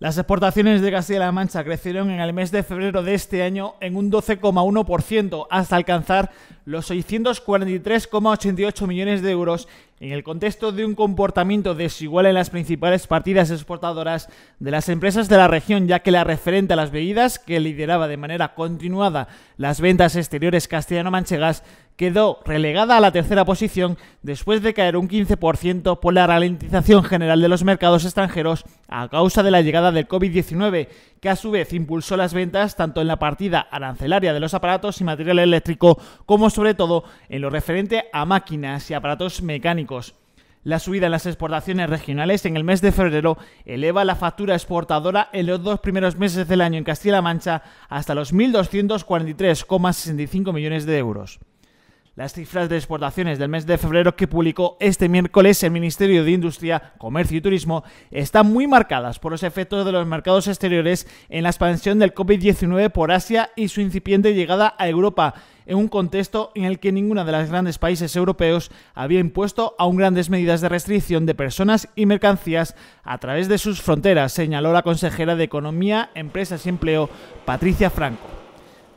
Las exportaciones de Castilla-La Mancha crecieron en el mes de febrero de este año en un 12,1% hasta alcanzar los 643,88 millones de euros en el contexto de un comportamiento desigual en las principales partidas exportadoras de las empresas de la región, ya que la referente a las bebidas, que lideraba de manera continuada las ventas exteriores castellano-manchegas, quedó relegada a la tercera posición después de caer un 15% por la ralentización general de los mercados extranjeros a causa de la llegada del COVID-19, que a su vez impulsó las ventas tanto en la partida arancelaria de los aparatos y material eléctrico como sobre todo en lo referente a máquinas y aparatos mecánicos. La subida en las exportaciones regionales en el mes de febrero eleva la factura exportadora en los dos primeros meses del año en Castilla-La Mancha hasta los 1.243,65 millones de euros. Las cifras de exportaciones del mes de febrero que publicó este miércoles el Ministerio de Industria, Comercio y Turismo están muy marcadas por los efectos de los mercados exteriores en la expansión del COVID-19 por Asia y su incipiente llegada a Europa, en un contexto en el que ninguno de los grandes países europeos había impuesto aún grandes medidas de restricción de personas y mercancías a través de sus fronteras, señaló la consejera de Economía, Empresas y Empleo, Patricia Franco.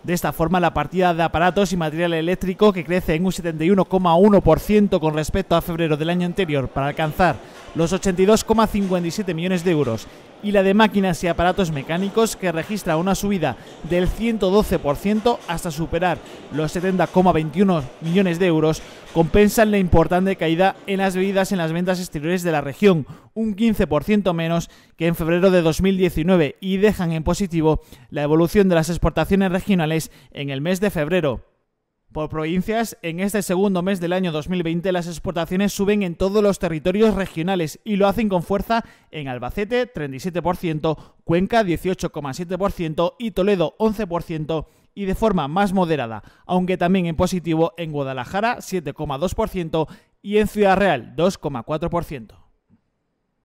De esta forma, la partida de aparatos y material eléctrico, que crece en un 71,1% con respecto a febrero del año anterior, para alcanzar los 82,57 millones de euros y la de máquinas y aparatos mecánicos que registra una subida del 112% hasta superar los 70,21 millones de euros, compensan la importante caída en las bebidas en las ventas exteriores de la región, un 15% menos que en febrero de 2019 y dejan en positivo la evolución de las exportaciones regionales en el mes de febrero. Por provincias, en este segundo mes del año 2020 las exportaciones suben en todos los territorios regionales y lo hacen con fuerza en Albacete 37%, Cuenca 18,7% y Toledo 11% y de forma más moderada, aunque también en positivo en Guadalajara 7,2% y en Ciudad Real 2,4%.